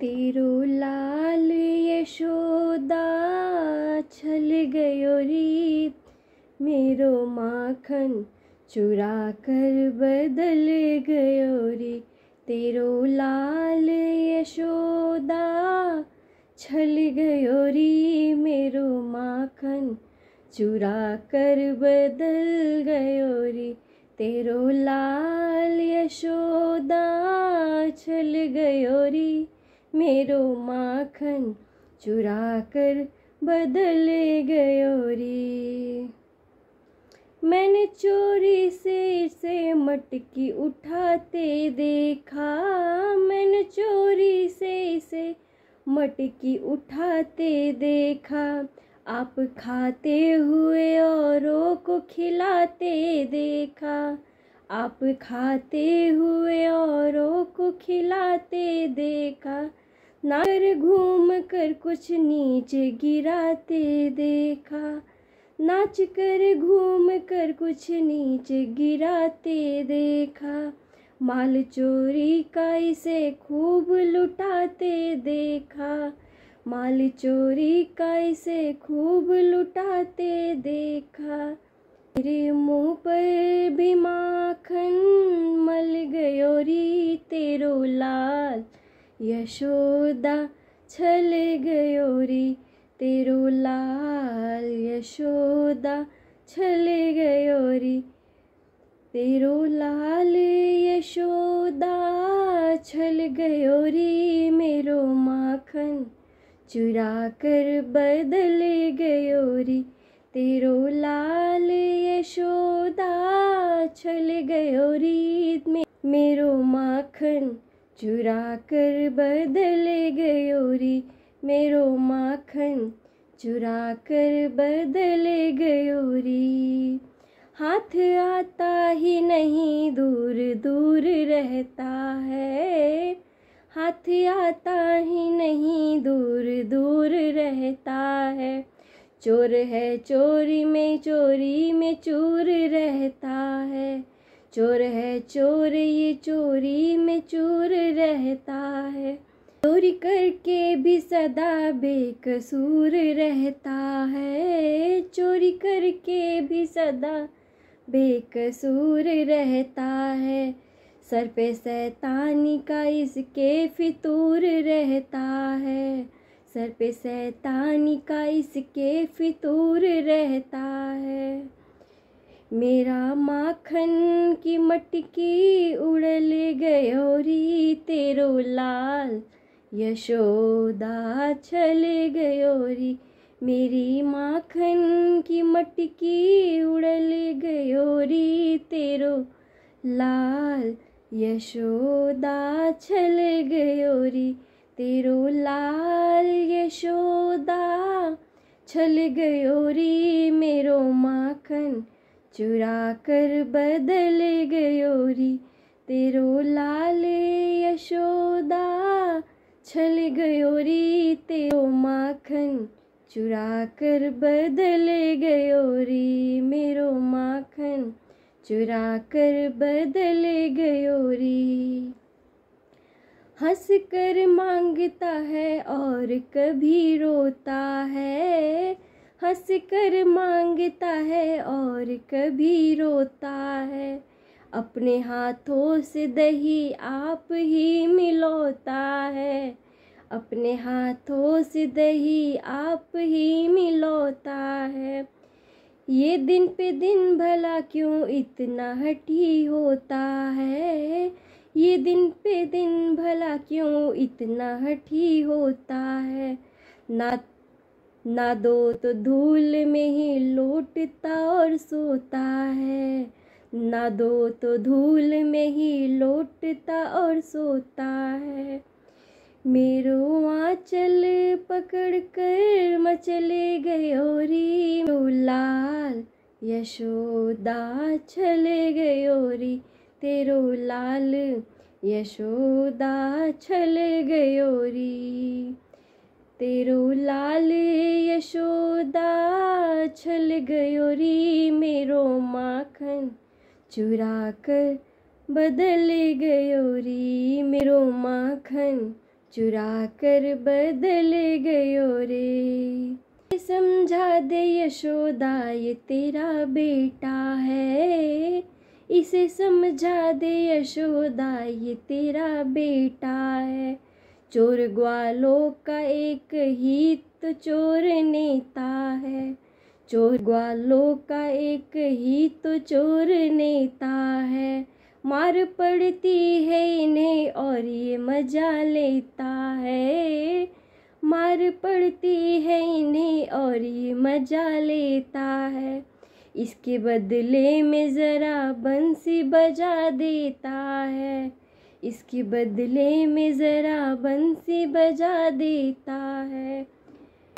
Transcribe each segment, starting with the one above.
तिरुलाल यशोदा छल गयो रीत मेरो माखन चुरा कर बदल गयो रे तेरो लाल यशोदा छल गयो रे मेरो माखन चुरा कर बदल गयो रे तेरो लाल यशोदा छल गयो री मेरो माखन चुरा कर बदल गयो रे मैंने चोरी से से मटकी उठाते देखा मैंने चोरी से से मटकी उठाते देखा आप खाते हुए औरों को खिलाते देखा आप खाते हुए औरों को खिलाते देखा ना कर घूम कर कुछ नीचे गिराते देखा नाच कर घूम कर कुछ नीचे गिराते देखा माल चोरी का इसे खूब लुटाते देखा माल चोरी का इसे खूब लुटाते देखा मेरे मुंह पर भी माखन मल गयोरी तेरो यशोदा छल गयोरी तेरो लाल यशोदा छल गयोरी रे तेरो लाल यशोदा छल गयोरी मेरो माखन चुरा कर बदल गयो रे तेरो लाल यशोदा छल गयोरी मेरो माखन चुरा कर बदले गयोरी मेरो माखन चुरा कर बदले गयोरी हाथ आता ही नहीं दूर दूर रहता है हाथ आता ही नहीं दूर दूर रहता है चोर है चोरी में चोरी में चूर रहता है चोर है चोर ये चोरी में चोर रहता है चोरी करके भी सदा बेकसूर रहता है चोरी करके भी सदा बेकसूर रहता है सर पे सैतानी का इसके फितूर रहता है सर पे सैतानी का इसके फितूर रहता है मेरा माखन की मटकी उड़ल गयोरी तेरो लाल यशोदा छल गयोरी मेरी माखन की मटकी उड़ल गयोरी तेरो लाल यशोदा छल गयोरी तेरो लाल यशोदा छल गयोरी मेरो माखन चुरा कर बदल गयोरी तेरो लाल यशोदा छल गयोरी तेरो माखन चुरा कर बदल गयोरी मेरो माखन चुरा कर बदल गयोरी हंस कर मांगता है और कभी रोता है हंस कर मांगता है और कभी रोता है अपने हाथों से दही आप ही मिलोता है अपने हाथों से दही आप ही मिलोता है ये दिन पे दिन भला क्यों इतना हठी होता है ये दिन पे दिन भला क्यों इतना हठी होता है ना ना दो तो धूल में ही लोटता और सोता है ना दो तो धूल में ही लोटता और सोता है मेरो आँचल पकड़ कर मचले गए ओरी लाल यशोदा चले गए ओरी तेरो लाल यशोदा छल गयोरी तेरो लाल यशोदा छल गयो री मेरो माखन चुरा कर बदल गयो री मेरो माखन चुरा कर बदल गयो रे समझा दे यशोदा ये तेरा बेटा है इसे समझा दे यशोदा ये तेरा बेटा है चोर ग्वालों का एक ही तो चोर नेता है चोर ग्वालों का एक ही तो चोर नेता है मार पड़ती है इन्हें और ये मजा लेता है मार पड़ती है इन्हें और ये मजा लेता है इसके बदले में ज़रा बंसी बजा देता है इसके बदले में ज़रा बंसी बजा देता है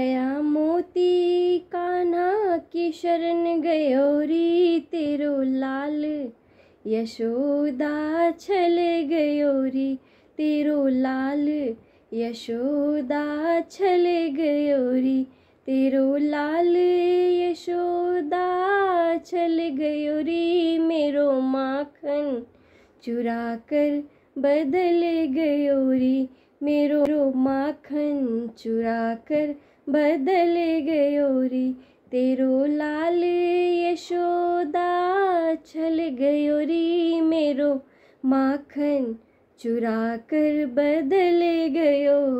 या मोती काना की शरण गयोरी तेरो लाल यशोदा छल गयोरी तेरो लाल यशोदा छल गयोरी तेरो लाल यशोदा छल गयोरी मेरो माखन चुरा कर बदल गयोरी मेरो माखन चुरा कर बदल गयोरी तेरो लाल यशोदा छल गयोरी मेरो माखन चुरा कर बदल गयोरी